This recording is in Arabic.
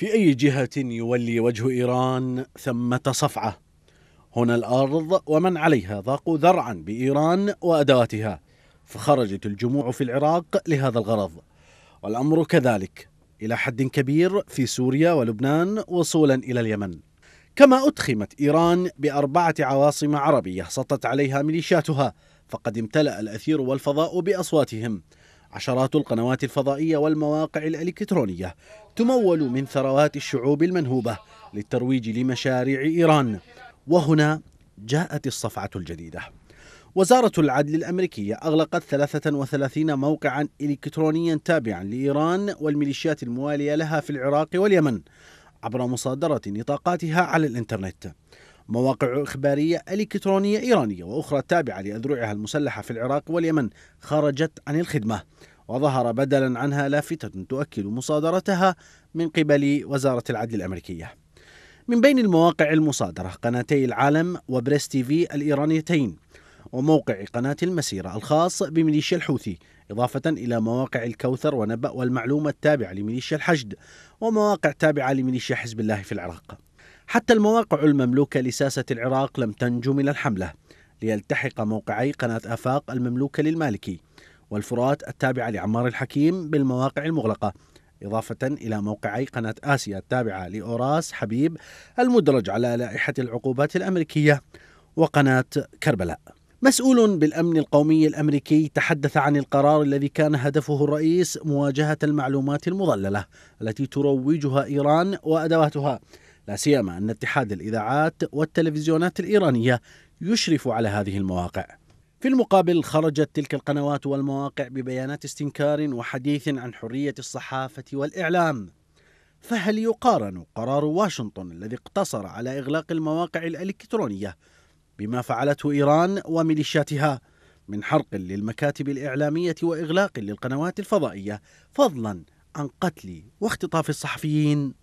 في أي جهة يولي وجه إيران ثمة صفعة هنا الأرض ومن عليها ضاقوا ذرعا بإيران وأدواتها فخرجت الجموع في العراق لهذا الغرض والأمر كذلك إلى حد كبير في سوريا ولبنان وصولا إلى اليمن كما أدخمت إيران بأربعة عواصم عربية سطت عليها ميليشياتها فقد امتلأ الأثير والفضاء بأصواتهم عشرات القنوات الفضائية والمواقع الإلكترونية تمول من ثروات الشعوب المنهوبة للترويج لمشاريع إيران وهنا جاءت الصفعة الجديدة وزارة العدل الأمريكية أغلقت 33 موقعا إلكترونيا تابعا لإيران والميليشيات الموالية لها في العراق واليمن عبر مصادرة نطاقاتها على الإنترنت مواقع إخبارية إلكترونية إيرانية وأخرى تابعة لأذرعها المسلحة في العراق واليمن خرجت عن الخدمة وظهر بدلا عنها لافتة تؤكد مصادرتها من قبل وزارة العدل الأمريكية من بين المواقع المصادرة قناتي العالم وبريس تي في الإيرانيتين وموقع قناة المسيرة الخاص بميليشيا الحوثي إضافة إلى مواقع الكوثر ونبأ والمعلومة التابعة لميليشيا الحشد ومواقع تابعة لميليشيا حزب الله في العراق حتى المواقع المملوكة لساسة العراق لم تنجو من الحملة ليلتحق موقعي قناة آفاق المملوكة للمالكي والفرات التابعة لعمار الحكيم بالمواقع المغلقة إضافة إلى موقعي قناة آسيا التابعة لأوراس حبيب المدرج على لائحة العقوبات الأمريكية وقناة كربلاء مسؤول بالامن القومي الامريكي تحدث عن القرار الذي كان هدفه الرئيس مواجهه المعلومات المضلله التي تروجها ايران وادواتها لا سيما أن اتحاد الإذاعات والتلفزيونات الإيرانية يشرف على هذه المواقع في المقابل خرجت تلك القنوات والمواقع ببيانات استنكار وحديث عن حرية الصحافة والإعلام فهل يقارن قرار واشنطن الذي اقتصر على إغلاق المواقع الإلكترونية بما فعلته إيران وميليشياتها من حرق للمكاتب الإعلامية وإغلاق للقنوات الفضائية فضلا عن قتل واختطاف الصحفيين